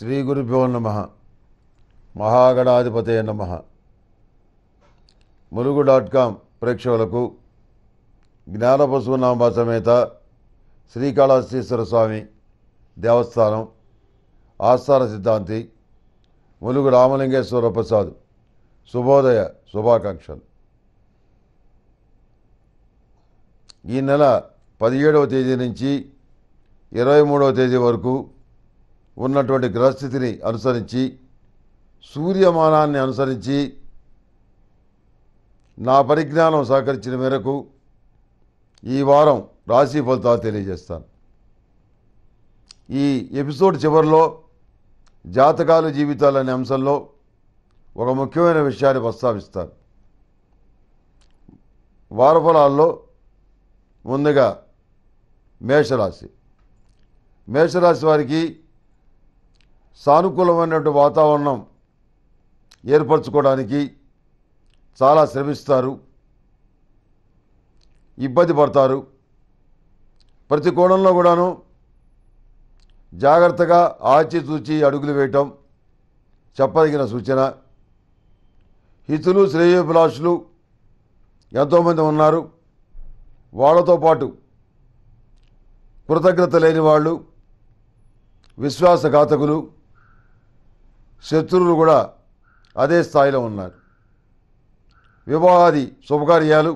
శ్రీ గురుభ్యో నమ మహాగణాధిపతే నమ ములుగు డాట్ కామ్ ప్రేక్షకులకు జ్ఞానపశునామ సమేత శ్రీకాళహస్తీశ్వర స్వామి దేవస్థానం ఆస్థాన సిద్ధాంతి ములుగు రామలింగేశ్వర ప్రసాద్ శుభోదయ శుభాకాంక్షలు ఈ నెల పదిహేడవ తేదీ నుంచి ఇరవై మూడవ తేదీ వరకు ఉన్నటువంటి గ్రహస్థితిని అనుసరించి సూర్యమానాన్ని అనుసరించి నా పరిజ్ఞానం సహకరించిన మేరకు ఈ వారం రాశి ఫలితాలు తెలియజేస్తాను ఈ ఎపిసోడ్ చివరిలో జాతకాలు జీవితాలు అనే అంశంలో ఒక ముఖ్యమైన విషయాన్ని ప్రస్తావిస్తాను వారఫలాల్లో ముందుగా మేషరాశి మేషరాశి వారికి సానుకూలమైనటువంటి వాతావరణం ఏర్పరచుకోవడానికి చాలా శ్రమిస్తారు ఇబ్బంది పడతారు ప్రతి కోణంలో కూడాను జాగ్రత్తగా ఆచితూచి అడుగులు వేయటం చెప్పదగిన సూచన హితులు శ్రేయోభిలాషులు ఎంతోమంది ఉన్నారు వాళ్ళతో పాటు కృతజ్ఞత లేని వాళ్ళు విశ్వాసఘాతకులు శత్రువులు కూడా అదే స్థాయిలో ఉన్నారు వివాహాది శుభకార్యాలు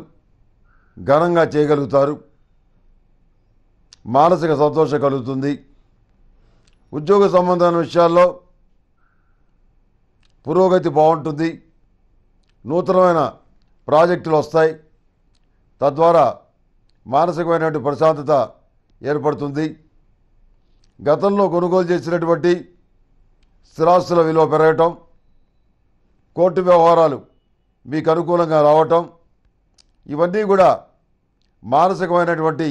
ఘనంగా చేయగలుగుతారు మానసిక సంతోషం కలుగుతుంది ఉద్యోగ సంబంధమైన విషయాల్లో పురోగతి బాగుంటుంది నూతనమైన ప్రాజెక్టులు వస్తాయి తద్వారా మానసికమైనటువంటి ప్రశాంతత ఏర్పడుతుంది గతంలో కొనుగోలు చేసినటువంటి స్థిరాస్తుల విలువ పెరగటం కోర్టు వ్యవహారాలు మీకు అనుకూలంగా రావటం ఇవన్నీ కూడా మానసికమైనటువంటి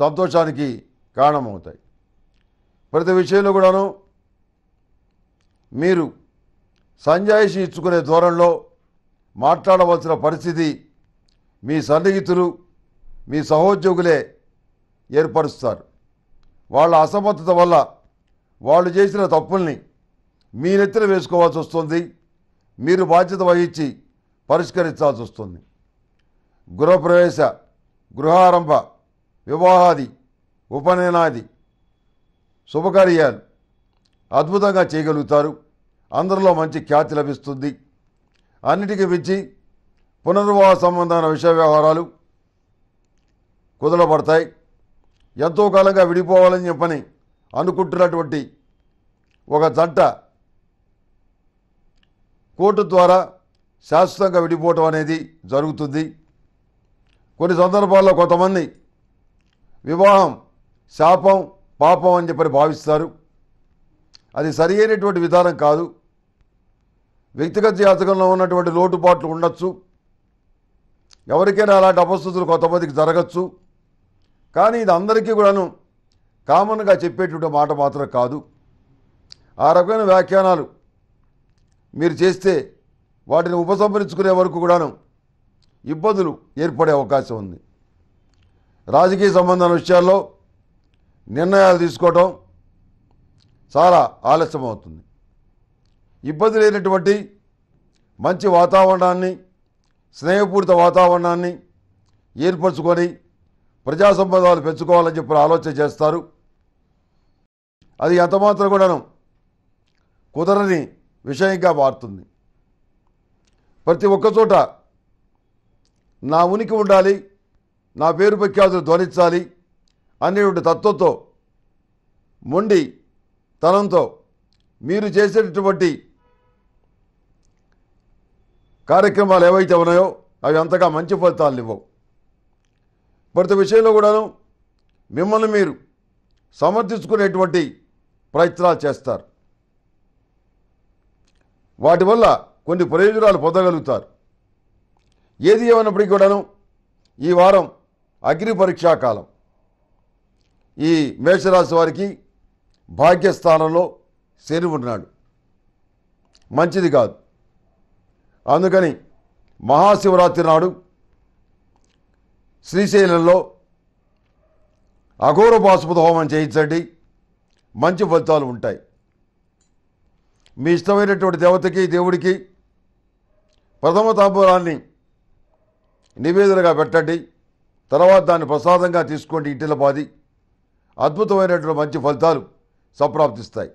సంతోషానికి కారణమవుతాయి ప్రతి విషయంలో కూడాను మీరు సంజాయిషి ఇచ్చుకునే ధోరణిలో మాట్లాడవలసిన పరిస్థితి మీ సన్నిహితులు మీ సహోద్యోగులే ఏర్పరుస్తారు వాళ్ళ అసమర్థత వల్ల వాళ్ళు చేసిన తప్పుల్ని మీ నెత్తిన వేసుకోవాల్సి వస్తుంది మీరు బాధ్యత వహించి పరిష్కరించాల్సి వస్తుంది గృహప్రవేశ గృహారంభ వివాహాది ఉపనయనాది శుభకార్యాలు అద్భుతంగా చేయగలుగుతారు అందరిలో మంచి ఖ్యాతి లభిస్తుంది అన్నిటికీ మించి పునర్వాహ సంబంధమైన విషయ వ్యవహారాలు కుదలబడతాయి ఎంతో కాలంగా విడిపోవాలని చెప్పని అనుకుంటున్నటువంటి ఒక జంట కోర్టు ద్వారా శాశ్వతంగా విడిపోవటం అనేది జరుగుతుంది కొన్ని సందర్భాల్లో కొంతమంది వివాహం శాపం పాపం అని చెప్పని భావిస్తారు అది సరి అయినటువంటి విధానం కాదు వ్యక్తిగత జాతకంలో ఉన్నటువంటి లోటుపాట్లు ఉండొచ్చు ఎవరికైనా అలాంటి అపస్థుతులు కొంతమందికి జరగచ్చు కానీ ఇది అందరికీ కూడాను కామన్గా చెప్పేటువంటి మాట మాత్రం కాదు ఆ రకమైన వ్యాఖ్యానాలు మీరు చేస్తే వాటిని ఉపసంహరించుకునే వరకు కూడాను ఇబ్బందులు ఏర్పడే అవకాశం ఉంది రాజకీయ సంబంధాల విషయాల్లో నిర్ణయాలు తీసుకోవటం చాలా ఆలస్యం అవుతుంది ఇబ్బంది లేనటువంటి మంచి వాతావరణాన్ని స్నేహపూరిత వాతావరణాన్ని ఏర్పరచుకొని ప్రజా సంబంధాలు పెంచుకోవాలని చెప్పి ఆలోచన చేస్తారు అది ఎంతమాత్రం కూడాను కుదరని విషయంగా మారుతుంది ప్రతి ఒక్కచోట నా ఉనికి ఉండాలి నా పేరు ప్రఖ్యాతులు ధ్వనించాలి అనేటువంటి తత్వంతో మొండి తనంతో మీరు చేసేటటువంటి కార్యక్రమాలు ఏవైతే ఉన్నాయో అవి అంతగా మంచి ఫలితాలు ఇవ్వవు ప్రతి విషయంలో కూడాను మిమ్మల్ని మీరు సమర్థించుకునేటువంటి ప్రయత్నాలు చేస్తారు వాటి వల్ల కొన్ని ప్రయోజనాలు పొందగలుగుతారు ఏది ఏమైనప్పటికీ కూడాను ఈ వారం అగ్ని పరీక్షాకాలం కాలం ఈ మేషరాశి వారికి భాగ్యస్థానంలో శని ఉన్నాడు మంచిది కాదు అందుకని మహాశివరాత్రి నాడు శ్రీశైలంలో అఘోర బాసుపద హోమం చేయించండి మంచి ఫలితాలు ఉంటాయి మీ ఇష్టమైనటువంటి దేవతకి దేవుడికి ప్రథమ తాంబూలాన్ని నివేదనగా పెట్టండి తర్వాత దాన్ని ప్రసాదంగా తీసుకోండి ఇంటిలో పాది అద్భుతమైనటువంటి మంచి ఫలితాలు సంప్రాప్తిస్తాయి